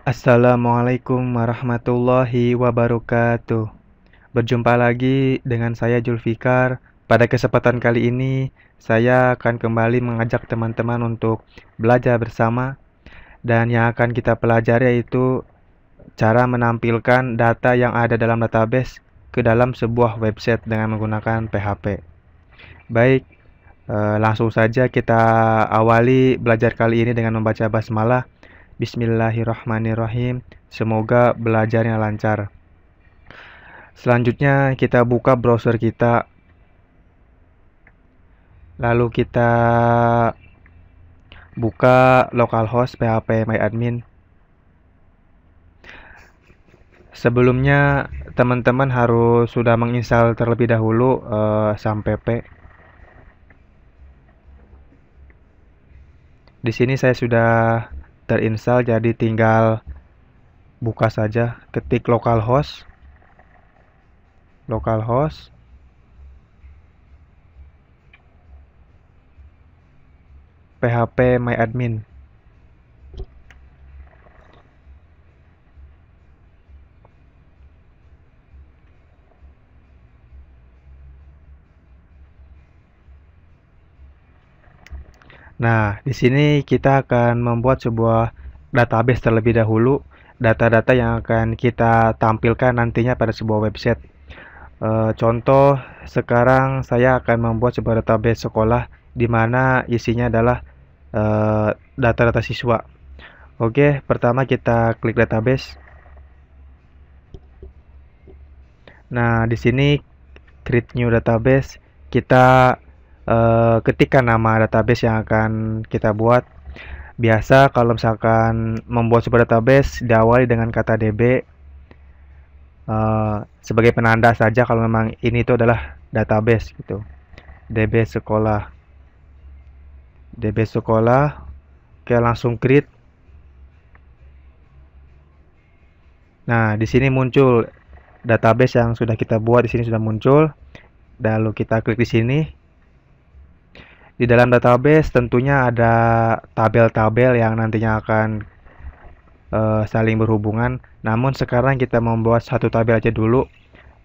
Assalamualaikum warahmatullahi wabarakatuh. Berjumpa lagi dengan saya Julfikar. Pada kesempatan kali ini, saya akan kembali mengajak teman-teman untuk belajar bersama dan yang akan kita pelajari yaitu cara menampilkan data yang ada dalam database ke dalam sebuah website dengan menggunakan PHP. Baik, eh, langsung saja kita awali belajar kali ini dengan membaca basmalah Bismillahirrahmanirrahim. Semoga belajarnya lancar. Selanjutnya kita buka browser kita. Lalu kita buka localhost php myadmin. Sebelumnya teman-teman harus sudah menginstal terlebih dahulu uh, eh, sampp. Di sini saya sudah terinstall jadi tinggal buka saja ketik localhost localhost php myadmin Nah, di sini kita akan membuat sebuah database terlebih dahulu data-data yang akan kita tampilkan nantinya pada sebuah website. E, contoh, sekarang saya akan membuat sebuah database sekolah di mana isinya adalah eh, data-data e, siswa. Oke, pertama kita klik database. Nah, di sini create new database, kita Eh, ketika nama database yang akan kita buat biasa kalau misalkan membuat sebuah database diawali dengan kata db uh, eh, sebagai penanda saja kalau memang ini itu adalah database gitu db sekolah db sekolah oke langsung create nah di sini muncul database yang sudah kita buat di sini sudah muncul lalu kita klik di sini di dalam database tentunya ada tabel-tabel yang nantinya akan uh, saling berhubungan. Namun sekarang kita membuat satu tabel aja dulu.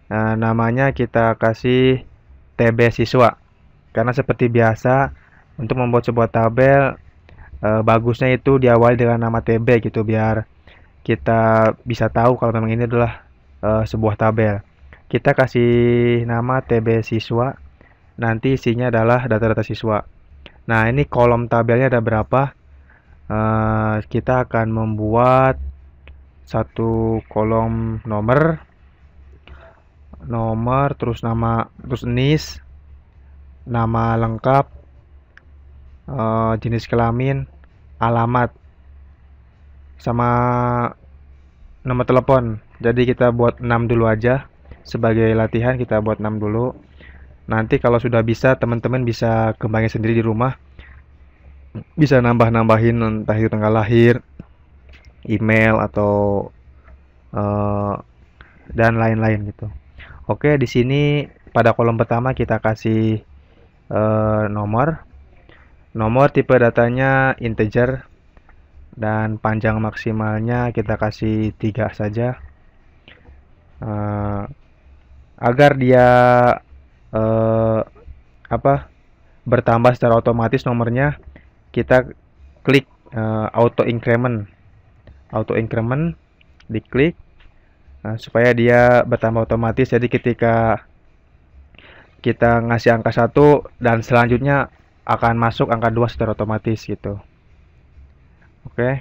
Eh, namanya kita kasih TB siswa. Karena seperti biasa untuk membuat sebuah tabel uh, bagusnya itu diawali dengan nama TB gitu biar kita bisa tahu kalau memang ini adalah uh, sebuah tabel. Kita kasih nama TB siswa nanti isinya adalah data-data siswa. Nah, ini kolom tabelnya ada berapa? Uh, kita akan membuat satu kolom nomor nomor terus nama terus nis nama lengkap uh, jenis kelamin alamat sama nomor telepon jadi kita buat 6 dulu aja sebagai latihan kita buat 6 dulu nanti kalau sudah bisa teman-teman bisa kembangin sendiri di rumah bisa nambah-nambahin entah itu tanggal lahir email atau uh, dan lain-lain gitu oke di sini pada kolom pertama kita kasih uh, nomor nomor tipe datanya integer dan panjang maksimalnya kita kasih tiga saja uh, agar dia uh, apa bertambah secara otomatis nomornya kita klik uh, auto increment auto increment diklik uh, supaya dia bertambah otomatis jadi ketika kita ngasih angka satu dan selanjutnya akan masuk angka 2 secara otomatis gitu oke okay.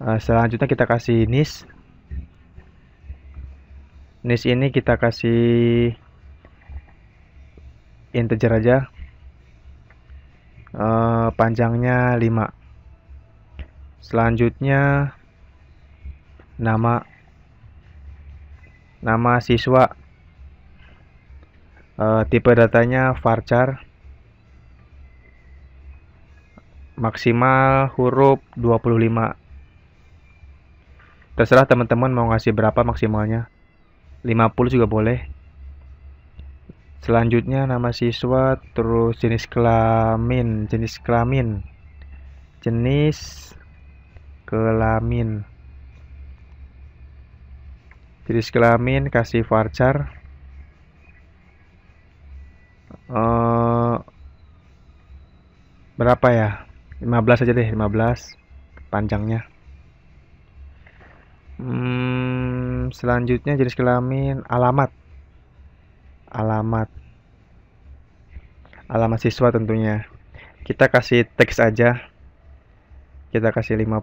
uh, selanjutnya kita kasih nis nis ini kita kasih integer aja uh, panjangnya 5 selanjutnya nama nama siswa uh, tipe datanya varchar maksimal huruf 25 terserah teman-teman mau ngasih berapa maksimalnya 50 juga boleh selanjutnya nama siswa terus jenis kelamin jenis kelamin jenis kelamin jenis kelamin kasih varchar uh, eh, berapa ya 15 aja deh 15 panjangnya hmm, selanjutnya jenis kelamin alamat alamat alamat siswa tentunya kita kasih teks aja kita kasih 50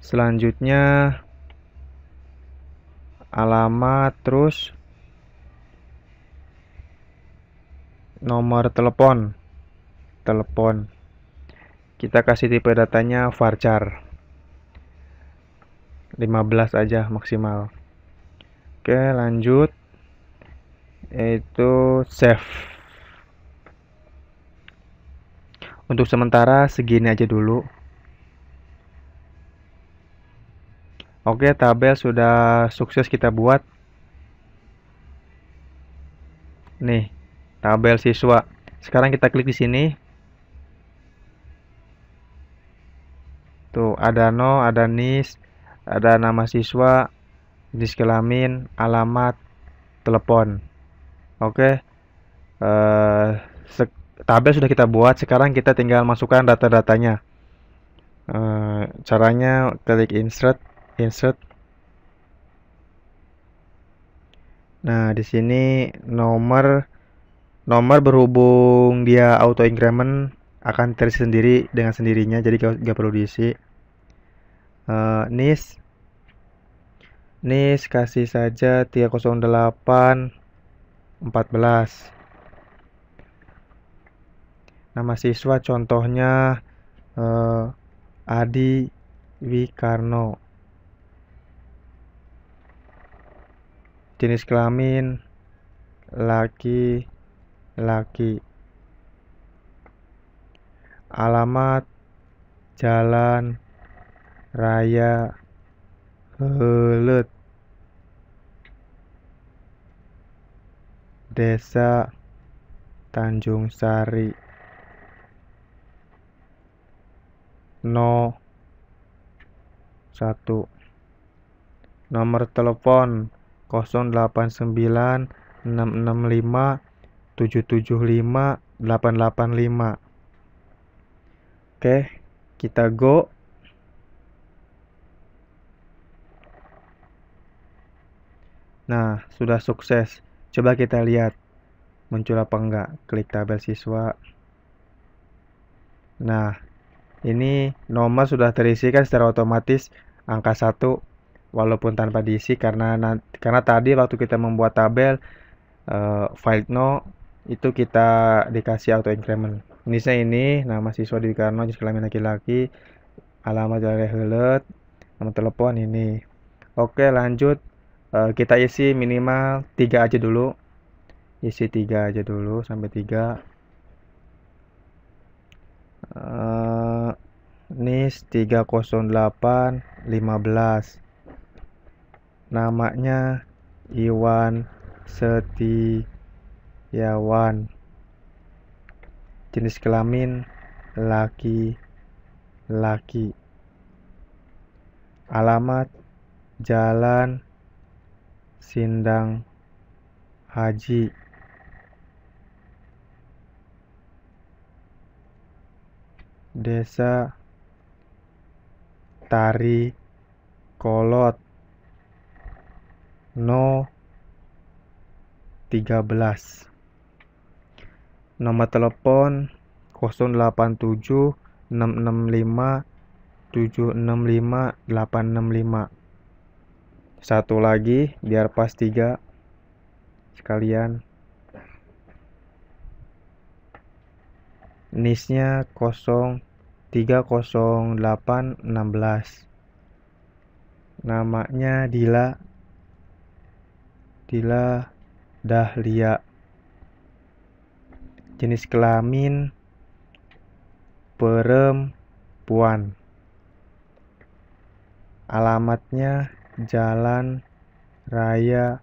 selanjutnya alamat terus nomor telepon telepon kita kasih tipe datanya varchar 15 aja maksimal Oke, lanjut. Itu save. Untuk sementara segini aja dulu. Oke, tabel sudah sukses kita buat. Nih, tabel siswa. Sekarang kita klik di sini. Tuh, ada no, ada nis, ada nama siswa, jenis kelamin, alamat, telepon. Oke. uh, tabel sudah kita buat, sekarang kita tinggal masukkan data-datanya. Uh, caranya klik insert, insert. Nah, di sini nomor nomor berhubung dia auto increment akan terisi sendiri dengan sendirinya, jadi gak, perlu diisi. Uh, NIS Nis kasih saja 308 14 Nama siswa contohnya eh, Adi Wikarno Jenis kelamin laki laki Alamat Jalan Raya Heuleut Desa Tanjung Sari No 1 Nomor telepon 089 665 775 885 Oke, kita go. Nah, sudah sukses. Coba kita lihat muncul apa enggak. Klik tabel siswa. Nah, ini nomor sudah terisi kan secara otomatis angka 1 walaupun tanpa diisi karena karena tadi waktu kita membuat tabel uh, file no itu kita dikasih auto increment Misalnya ini nama siswa di Karno jenis kelamin laki-laki alamat Jalan Helet nama telepon ini oke lanjut Eh, kita isi minimal tiga aja dulu isi tiga aja dulu sampai 3 uh, eh, NIS 30815 namanya Iwan Setiawan jenis kelamin laki-laki alamat Jalan Sindang Haji Desa Tari Kolot No 13 Nomor telepon 087 665 765 865 satu lagi biar pas tiga sekalian nisnya belas. namanya Dila Dila Dahlia jenis kelamin perempuan alamatnya Jalan Raya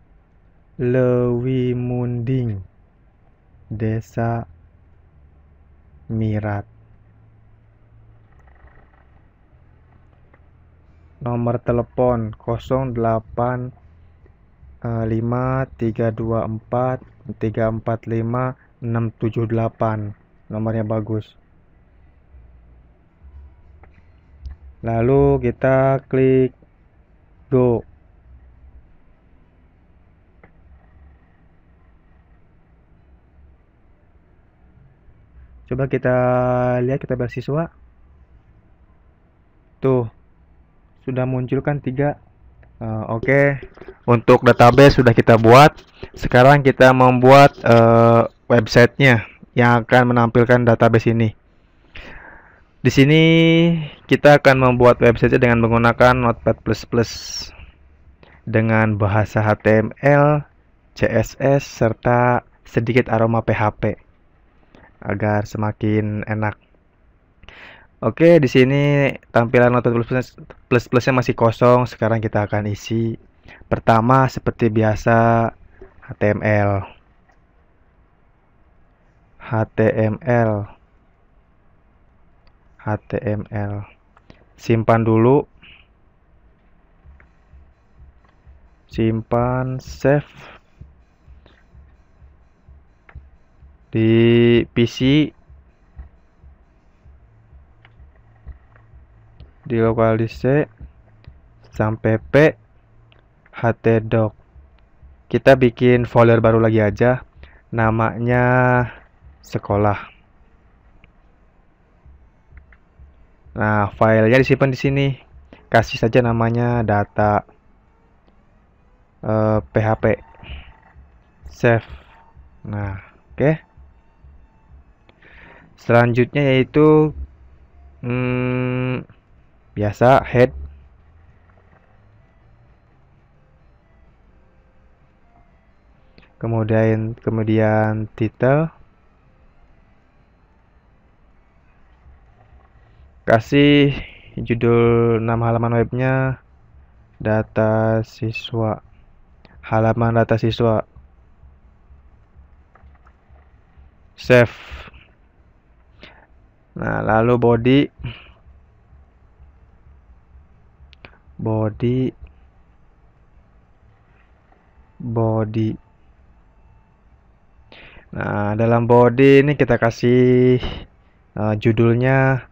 Lewi Munding, Desa Mirat. Nomor telepon 085324345678. Eh, Nomornya bagus. Lalu kita klik do coba kita lihat kita bahas siswa tuh sudah munculkan tiga uh, oke okay. untuk database sudah kita buat sekarang kita membuat uh, websitenya yang akan menampilkan database ini di sini kita akan membuat website dengan menggunakan Notepad++ dengan bahasa HTML, CSS serta sedikit aroma PHP agar semakin enak. Oke, di sini tampilan Notepad++ plus plusnya masih kosong. Sekarang kita akan isi. Pertama seperti biasa HTML. HTML HTML simpan dulu simpan save di PC di lokal DC sampai P htdoc kita bikin folder baru lagi aja namanya sekolah Nah, filenya disimpan di sini. Kasih saja namanya data uh, eh, PHP. Save. Nah, oke. Okay. Selanjutnya yaitu hmm, biasa head kemudian kemudian title kasih judul nama halaman webnya data siswa halaman data siswa save nah lalu body body body nah dalam body ini kita kasih uh, judulnya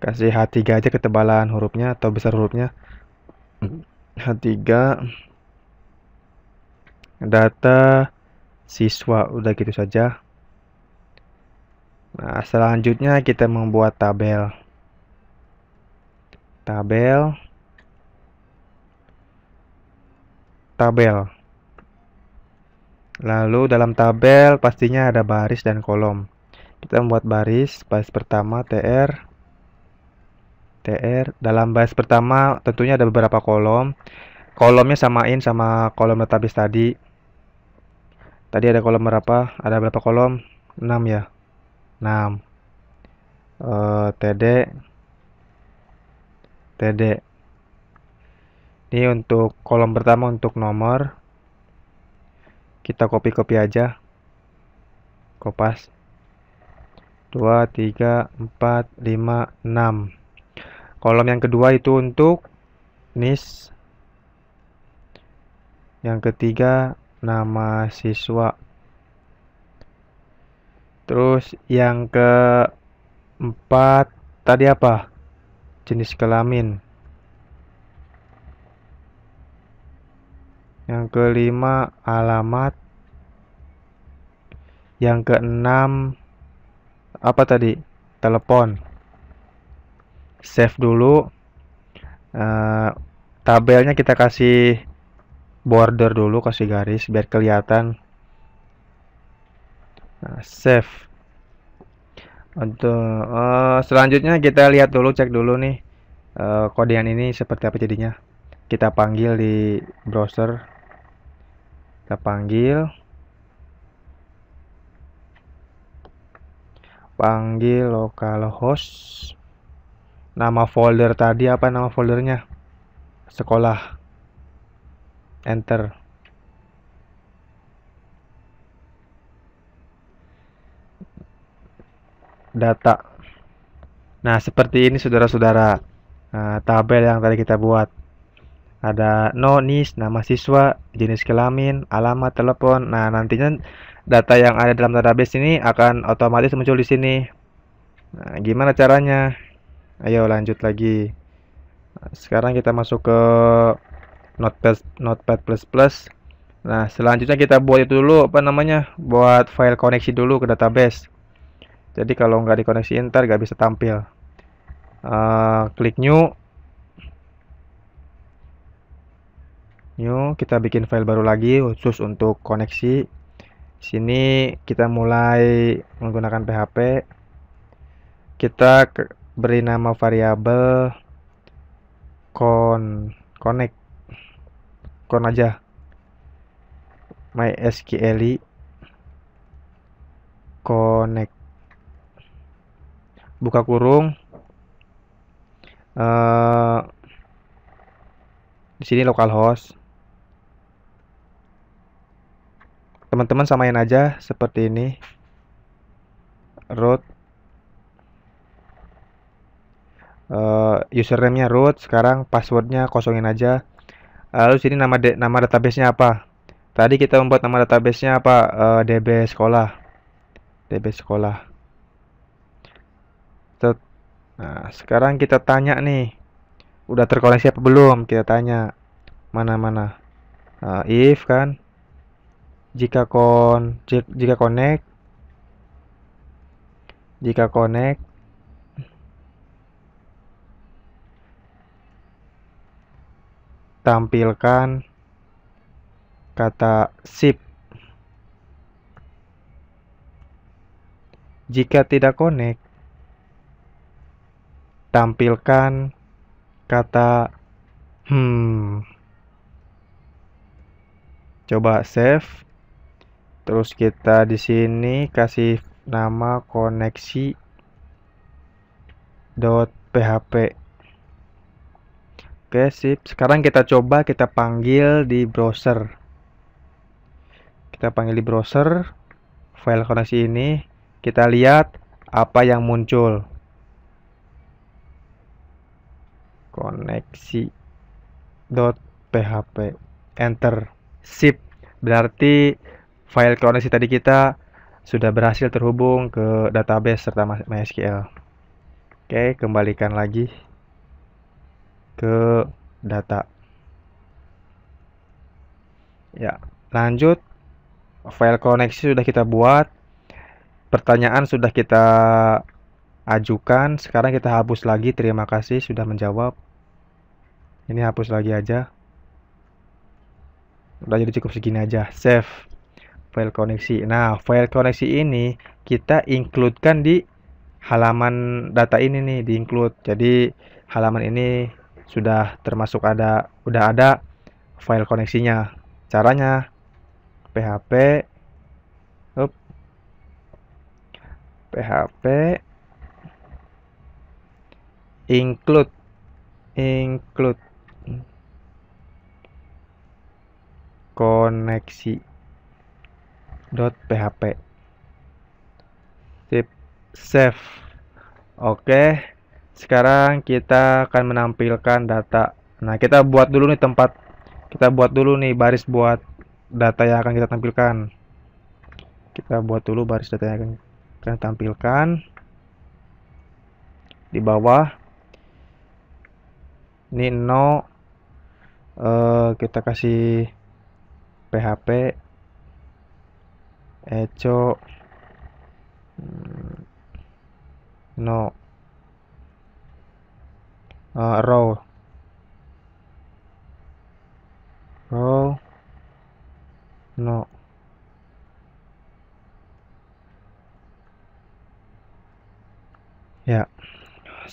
kasih H3 aja ketebalan hurufnya atau besar hurufnya H3 data siswa udah gitu saja nah selanjutnya kita membuat tabel tabel tabel lalu dalam tabel pastinya ada baris dan kolom kita membuat baris baris pertama TR TR dalam baris pertama tentunya ada beberapa kolom. Kolomnya samain sama kolom database tadi. Tadi ada kolom berapa? Ada berapa kolom? 6 ya. 6. Uh, eh, TD TD ini untuk kolom pertama untuk nomor kita copy-copy aja kopas 2 3 4 5 6 kolom yang kedua itu untuk NIS yang ketiga nama siswa terus yang keempat tadi apa jenis kelamin yang kelima alamat yang keenam apa tadi telepon save dulu uh, tabelnya kita kasih border dulu kasih garis biar kelihatan nah, save untuk uh, selanjutnya kita lihat dulu cek dulu nih uh, eh, kodean ini seperti apa jadinya kita panggil di browser kita panggil panggil localhost nama folder tadi apa nama foldernya sekolah enter data nah seperti ini saudara-saudara nah, tabel yang tadi kita buat ada no nis nama siswa jenis kelamin alamat telepon nah nantinya data yang ada dalam database ini akan otomatis muncul di sini nah, gimana caranya Ayo lanjut lagi. Sekarang kita masuk ke Notepad Notepad++. plus plus Nah, selanjutnya kita buat itu dulu apa namanya? Buat file koneksi dulu ke database. Jadi kalau nggak dikoneksi ntar nggak bisa tampil. Uh, klik new. New, kita bikin file baru lagi khusus untuk koneksi. Sini kita mulai menggunakan PHP. Kita beri nama variabel con connect con aja my mysql connect buka kurung uh, di sini localhost teman-teman samain aja seperti ini root uh, username-nya root sekarang passwordnya kosongin aja eh, lalu sini nama de nama database-nya apa tadi kita membuat nama database-nya apa uh, eh, db sekolah db sekolah nah sekarang kita tanya nih udah terkoneksi apa belum kita tanya mana mana uh, if kan jika kon jika connect jika connect tampilkan kata sip. Jika tidak connect, tampilkan kata hmm. Coba save. Terus kita di sini kasih nama koneksi .php. Oke, sip. Sekarang kita coba kita panggil di browser. Kita panggil di browser file koneksi ini. Kita lihat apa yang muncul. koneksi.php. Enter. Sip. Berarti file koneksi tadi kita sudah berhasil terhubung ke database serta MySQL. Oke, kembalikan lagi ke data. Ya, lanjut. File koneksi sudah kita buat. Pertanyaan sudah kita ajukan. Sekarang kita hapus lagi. Terima kasih sudah menjawab. Ini hapus lagi aja. Udah jadi cukup segini aja. Save file koneksi. Nah, file koneksi ini kita include-kan di halaman data ini nih, di include. Jadi halaman ini sudah termasuk ada udah ada file koneksinya. Caranya PHP up, PHP include include koneksi dot php sip save oke okay sekarang kita akan menampilkan data nah kita buat dulu nih tempat kita buat dulu nih baris buat data yang akan kita tampilkan kita buat dulu baris data yang akan kita tampilkan di bawah ini no e, eh, kita kasih php echo hmm. no uh, ah, row row no ya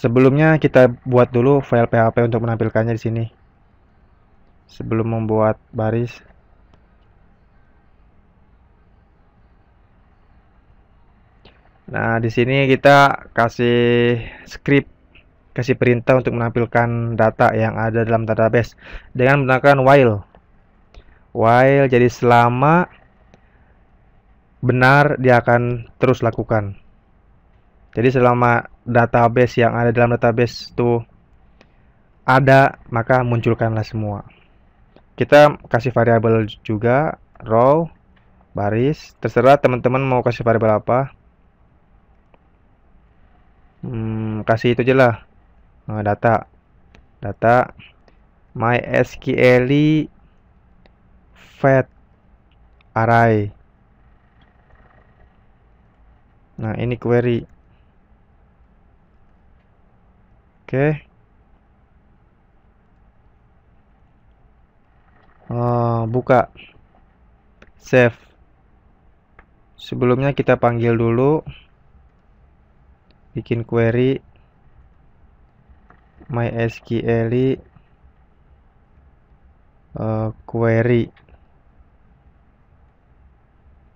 sebelumnya kita buat dulu file php untuk menampilkannya di sini sebelum membuat baris Nah, di sini kita kasih script kasih perintah untuk menampilkan data yang ada dalam database dengan menggunakan while. While jadi selama benar dia akan terus lakukan. Jadi selama database yang ada dalam database itu ada, maka munculkanlah semua. Kita kasih variabel juga row baris, terserah teman-teman mau kasih variabel apa. Hmm, kasih itu aja lah uh, data data mysql fat array nah ini query oke okay. uh, buka save sebelumnya kita panggil dulu bikin query MySQL uh, query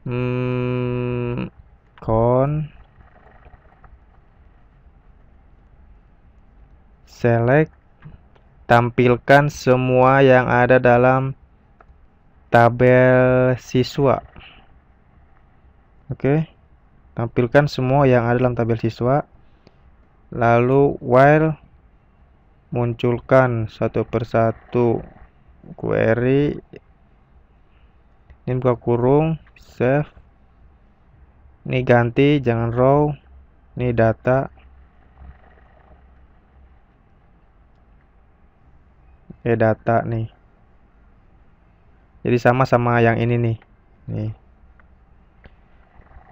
hmm, con select tampilkan semua yang ada dalam tabel siswa oke okay. tampilkan semua yang ada dalam tabel siswa lalu while munculkan satu persatu query ini buka kurung save ini ganti jangan row ini data eh data nih jadi sama sama yang ini nih nih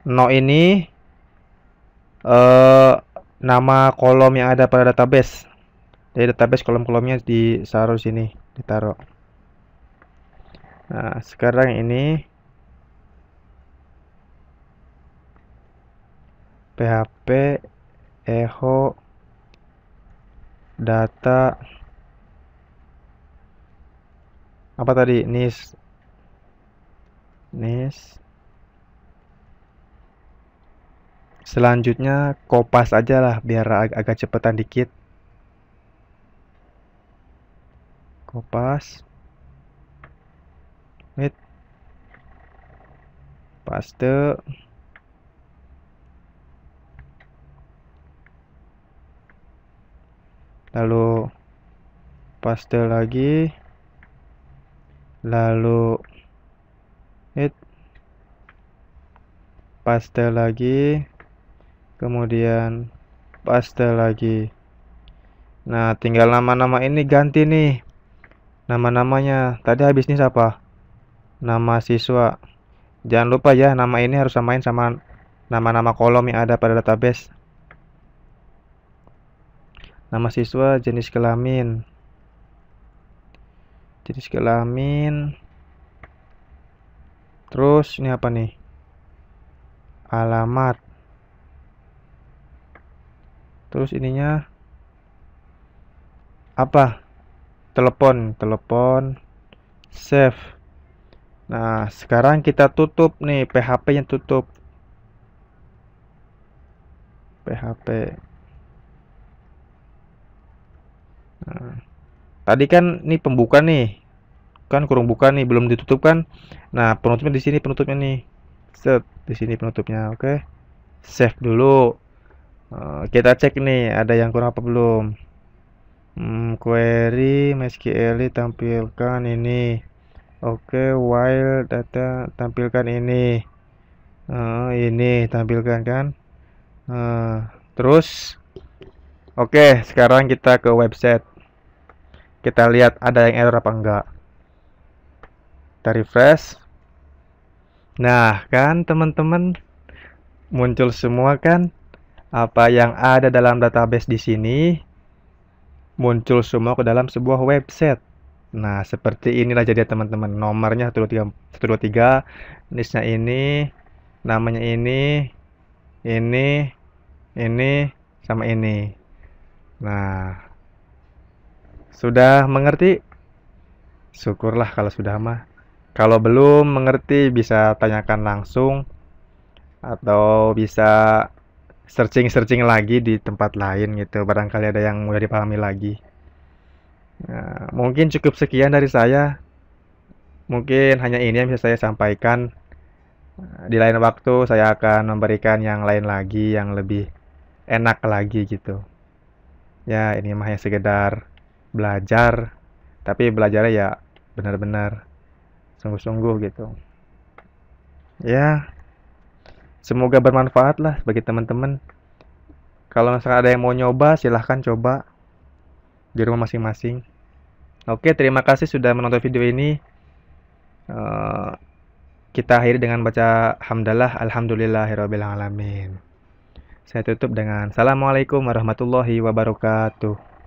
no ini eh nama kolom yang ada pada database jadi database kolom-kolomnya di Sarus sini ditaruh nah sekarang ini php echo data apa tadi nis nis selanjutnya kopas aja lah biar ag agak cepetan dikit kopas wait paste lalu paste lagi lalu it paste lagi kemudian paste lagi nah tinggal nama-nama ini ganti nih nama-namanya. Tadi habis ini siapa? Nama siswa. Jangan lupa ya, nama ini harus samain sama nama-nama kolom yang ada pada database. Nama siswa, jenis kelamin. Jenis kelamin. Terus ini apa nih? Alamat. Terus ininya apa? telepon telepon save nah sekarang kita tutup nih PHP yang tutup PHP nah, tadi kan ini pembuka nih kan kurung buka nih belum ditutup kan nah penutupnya di sini penutupnya nih set di sini penutupnya oke okay. save dulu nah, kita cek nih ada yang kurang apa belum hmm, query MySQL tampilkan ini oke okay, while data tampilkan ini uh, ini tampilkan kan uh, terus oke okay, sekarang kita ke website kita lihat ada yang error apa enggak kita refresh nah kan teman-teman muncul semua kan apa yang ada dalam database di sini muncul semua ke dalam sebuah website. Nah, seperti inilah jadi teman-teman. Nomornya 123, 123, ini, namanya ini, ini, ini, sama ini. Nah, sudah mengerti? Syukurlah kalau sudah mah. Kalau belum mengerti bisa tanyakan langsung atau bisa searching-searching lagi di tempat lain gitu. Barangkali ada yang mudah dipahami lagi. Nah, mungkin cukup sekian dari saya. Mungkin hanya ini yang bisa saya sampaikan. Di lain waktu saya akan memberikan yang lain lagi yang lebih enak lagi gitu. Ya, ini mah hanya sekedar belajar, tapi belajarnya ya benar-benar sungguh-sungguh gitu. Ya, semoga bermanfaat lah bagi teman-teman kalau misalkan ada yang mau nyoba silahkan coba di rumah masing-masing oke terima kasih sudah menonton video ini uh, kita akhiri dengan baca hamdalah alamin. saya tutup dengan assalamualaikum warahmatullahi wabarakatuh